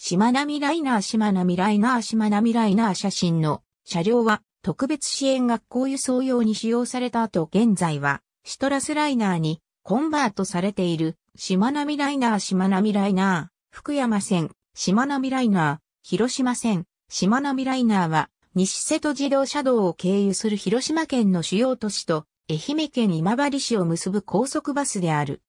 しまなみライナーしまなみライナーしまなみライナー写真の車両は特別支援学校輸送用に使用された後現在はシトラスライナーにコンバートされているしまなみライナーしまなみライナー福山線しまなみライナー広島線しまなみライナーは西瀬戸自動車道を経由する広島県の主要都市と愛媛県今治市を結ぶ高速バスである。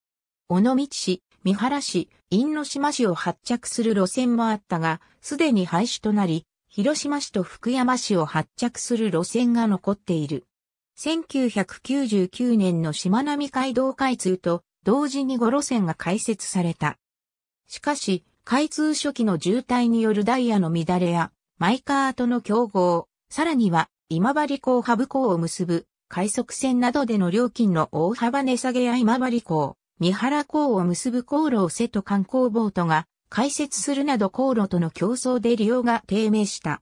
尾道市、三原市、因島市を発着する路線もあったが、すでに廃止となり、広島市と福山市を発着する路線が残っている。1999年の島並海道開通と同時に5路線が開設された。しかし、開通初期の渋滞によるダイヤの乱れや、マイカーとの競合、さらには今治港ハブ港を結ぶ快速線などでの料金の大幅値下げや今治港、三原港を結ぶ航路を瀬戸観光ボートが開設するなど航路との競争で利用が低迷した。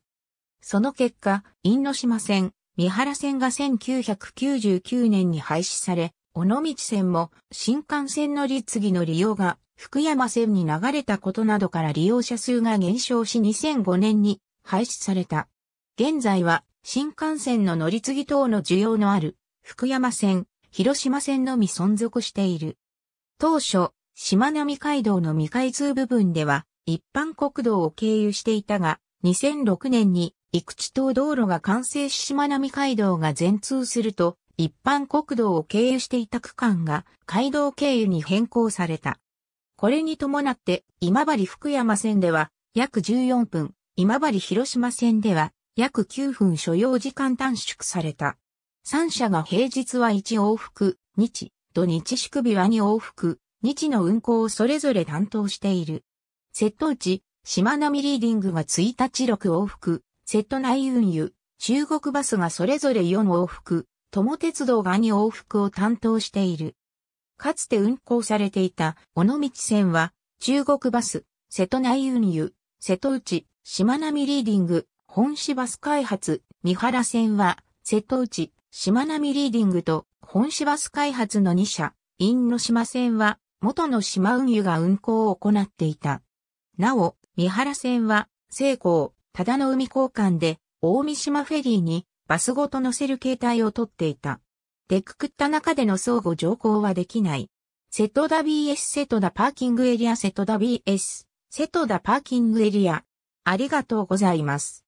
その結果、因島線、三原線が1999年に廃止され、尾道線も新幹線乗り継ぎの利用が福山線に流れたことなどから利用者数が減少し2005年に廃止された。現在は新幹線の乗り継ぎ等の需要のある福山線、広島線のみ存続している。当初、島並海道の未開通部分では、一般国道を経由していたが、2006年に、幾地島道路が完成し島並海道が全通すると、一般国道を経由していた区間が街道経由に変更された。これに伴って今治福山線では約14分、今治広島線では約9分所要時間短縮された。3社が平日は1往復、日、土日宿琵琶に往復、日の運行をそれぞれ担当している。セッ内、島並リーディングが1日6往復、瀬戸内運輸、中国バスがそれぞれ4往復、友鉄道が2往復を担当している。かつて運行されていた尾道線は、中国バス、瀬戸内運輸、瀬戸内、しまなみリーディング、本市バス開発、三原線は、瀬戸内、しまなみリーディングと本市バス開発の2社、因島線は元の島運輸が運行を行っていた。なお、三原線は、功、ただの海交換で、大三島フェリーにバスごと乗せる形態をとっていた。出くくった中での相互乗降はできない。瀬戸田 BS 瀬戸田パーキングエリア瀬戸田 BS 瀬戸田パーキングエリア。ありがとうございます。